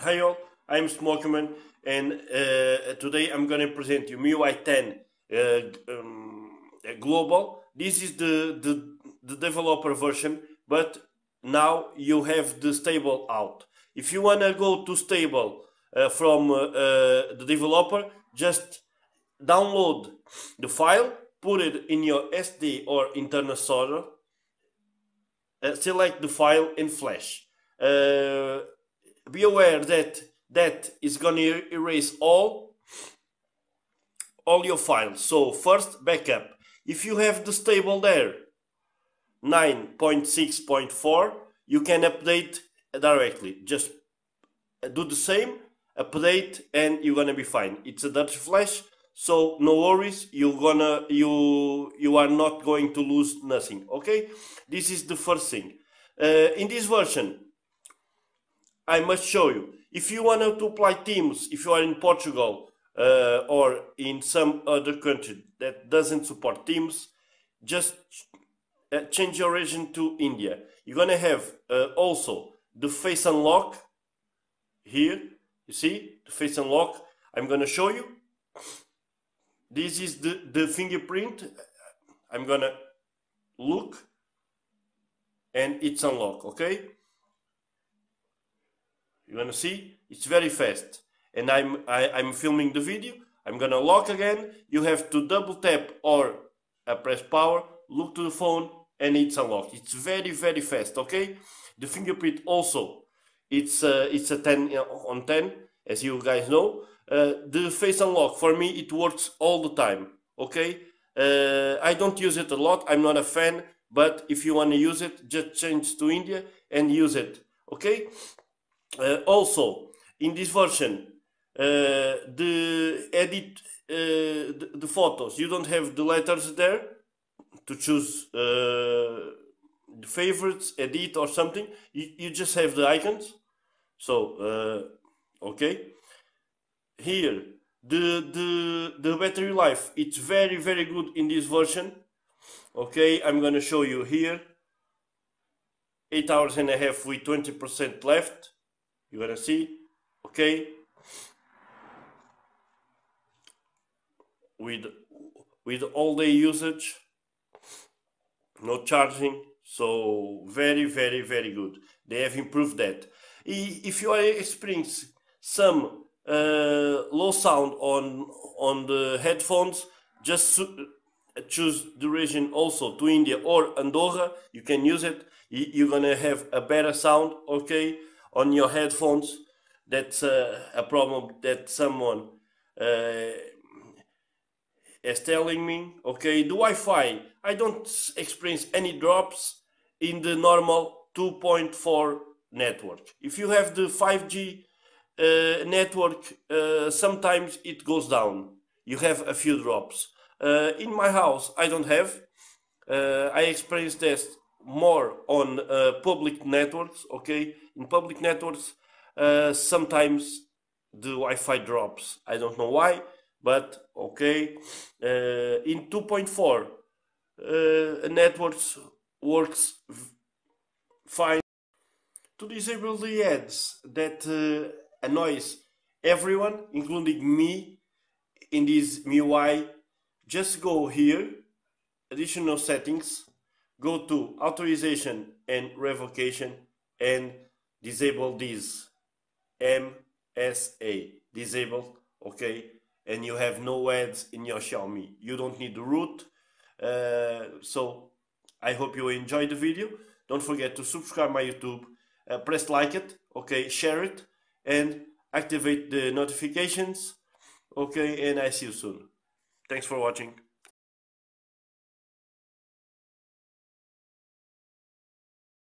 Hi all, I'm Smokeman and uh, today I'm going to present you MIUI 10 uh, um, Global. This is the, the, the, developer version, but now you have the stable out. If you want to go to stable uh, from uh, the developer, just download the file, put it in your SD or internal solder, uh, select the file and flash. Uh, be aware that that is going to er-, erase all all your files so first backup if you have the stable there 9.6.4 you can update directly just uh, do the same update and you're gonna be fine it's a Dutch flash so no worries you're gonna you you are not going to lose nothing okay this is the first thing uh, in this version I must show you. If you want to apply Teams, if you are in Portugal uh, or in some other country that doesn't support Teams, just uh, change your region to India. You're going to have uh, also the face unlock here. You see the face unlock. I'm going to show you. This is the, the fingerprint. I'm going to look and it's unlocked. Okay you want to see it's very fast and i'm I, am i am filming the video i'm gonna lock again you have to double tap or uh, press power look to the phone and it's unlocked it's very very fast okay the fingerprint also it's uh, it's a 10 uh, on 10 as you guys know uh, the face unlock for me it works all the time okay uh, i don't use it a lot i'm not a fan but if you want to use it just change to india and use it okay uh, also, in this version, uh, the edit uh, the, the, photos, you don't have the letters there to choose the favorites, edit or something. You, you just have the icons. So, okay. Here, the the the battery life it's very very good in this version okay i'm gonna show you here eight hours and a half with 20 percent left you're gonna see, okay, with with all day usage, no charging, so very, very, very good. They have improved that. If you are experiencing some uh, low sound on on the headphones, just choose the region also to India or Andorra. You can use it. You're gonna have a better sound. Okay, on your headphones. That's uh, a problem that someone uh, is telling me. Okay, the Wi-Fi. I don't experience any drops in the normal 2.4 network. If you have the 5G uh, network, uh, sometimes it goes down. You have a few drops. Uh, in my house, I don't have. Uh, I experienced this more on uh, public networks okay in public networks uh, sometimes the wi-fi drops i don't know why but okay uh, in 2.4 uh, networks works fine to disable the ads that uh, annoys everyone including me in this MIUI just go here additional settings go to authorization and revocation and disable this MSA disable okay and you have no ads in your Xiaomi you don't need the root uh, so I hope you enjoyed the video don't forget to subscribe my YouTube uh, press like it okay share it and activate the notifications okay and I see you soon thanks for watching